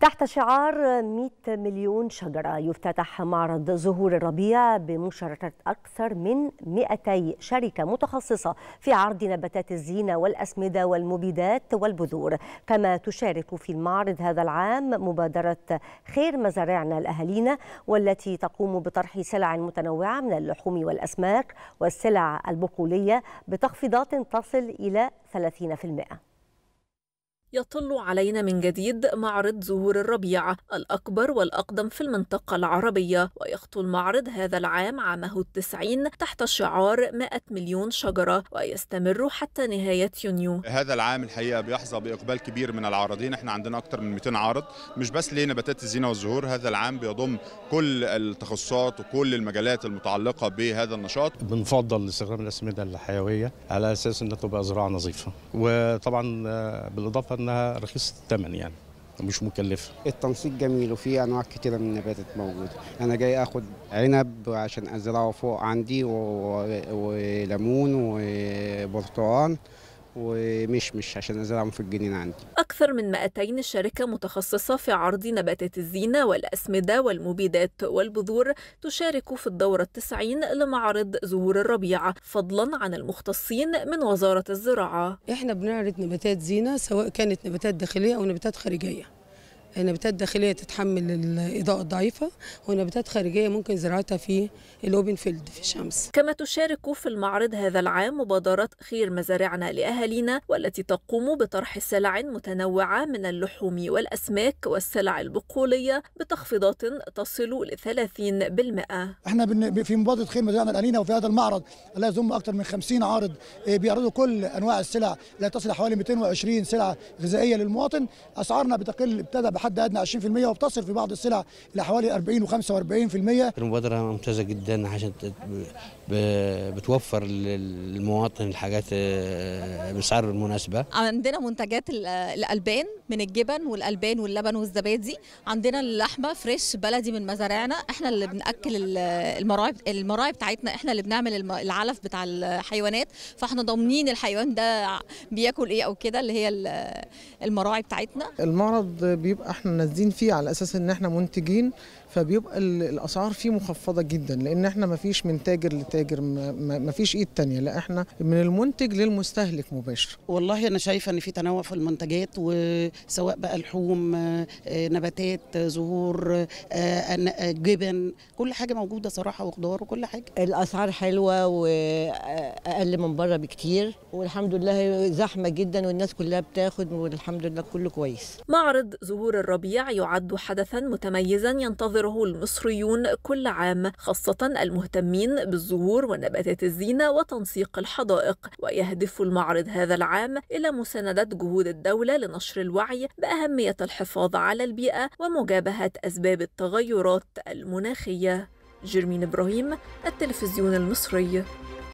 تحت شعار 100 مليون شجرة يفتتح معرض زهور الربيع بمشاركة أكثر من 200 شركة متخصصة في عرض نباتات الزينة والأسمدة والمبيدات والبذور كما تشارك في المعرض هذا العام مبادرة خير مزارعنا الأهالينا والتي تقوم بطرح سلع متنوعة من اللحوم والأسماك والسلع البقولية بتخفيضات تصل إلى 30% يطل علينا من جديد معرض زهور الربيع الأكبر والأقدم في المنطقة العربية ويخطو المعرض هذا العام عامه التسعين تحت شعار 100 مليون شجرة ويستمر حتى نهاية يونيو هذا العام الحقيقة بيحظى بإقبال كبير من العارضين احنا عندنا أكثر من 200 عارض مش بس لنباتات الزينة والزهور هذا العام بيضم كل التخصصات وكل المجالات المتعلقة بهذا النشاط بنفضل استخدام الأسمدة الحيوية على أساس أنها تبقى زراعة نظيفة وطبعا آه، بالإضافة انها رخيصه الثمن يعني مش مكلفه التنسيق جميل وفي انواع كتيره من النباتات موجوده انا جاي اخد عنب عشان ازرعه فوق عندي وليمون وبرتقال ومشمش عشان ازرعهم في الجنين عندي اكثر من 200 شركه متخصصه في عرض نباتات الزينه والاسمده والمبيدات والبذور تشارك في الدوره التسعين لمعرض زهور الربيع فضلا عن المختصين من وزاره الزراعه احنا بنعرض نباتات زينه سواء كانت نباتات داخليه او نباتات خارجيه النباتات الداخليه تتحمل الاضاءه الضعيفه والنباتات خارجيه ممكن زراعتها في الاوبن فيلد في الشمس كما تشارك في المعرض هذا العام مبادرات خير مزارعنا لاهالينا والتي تقوم بطرح سلع متنوعه من اللحوم والاسماك والسلع البقوليه بتخفيضات تصل ل 30% احنا في مبادره خير مزارعنا لاهالينا وفي هذا المعرض لا يضم اكثر من 50 عارض آه، بيعرضوا كل انواع السلع لا تصل حوالي 220 سلعه غذائيه للمواطن اسعارنا بتقل ابتدى حد ادنى 20% وبتصل في بعض السلع الى حوالي 40 و45% المبادره ممتازه جدا عشان بتوفر للمواطن الحاجات آه، بسعر مناسبه عندنا منتجات الالبان من الجبن والالبان واللبن والزبادي عندنا اللحمه فريش بلدي من مزارعنا احنا اللي بناكل المراعي المراعي بتاعتنا احنا اللي بنعمل العلف بتاع الحيوانات فاحنا ضامنين الحيوان ده بياكل ايه او كده اللي هي المراعي بتاعتنا المعرض بيبقى احنا نازلين فيه على اساس ان احنا منتجين فبيبقى الاسعار فيه مخفضه جدا لان احنا ما فيش من تاجر لتاجر ما فيش ايد تانية لا احنا من المنتج للمستهلك مباشر والله انا شايفه ان في تنوع في المنتجات وسواء بقى لحوم آه، نباتات زهور آه، آه، جبن كل حاجه موجوده صراحه وخضار وكل حاجه الاسعار حلوه واقل من بره بكتير والحمد لله زحمه جدا والناس كلها بتاخد والحمد لله كله كويس معرض زهور الربيع يعد حدثا متميزا ينتظره المصريون كل عام خاصة المهتمين بالزهور ونباتات الزينة وتنسيق الحدائق ويهدف المعرض هذا العام إلى مساندة جهود الدولة لنشر الوعي بأهمية الحفاظ على البيئة ومجابهة أسباب التغيرات المناخية جيرمين إبراهيم التلفزيون المصري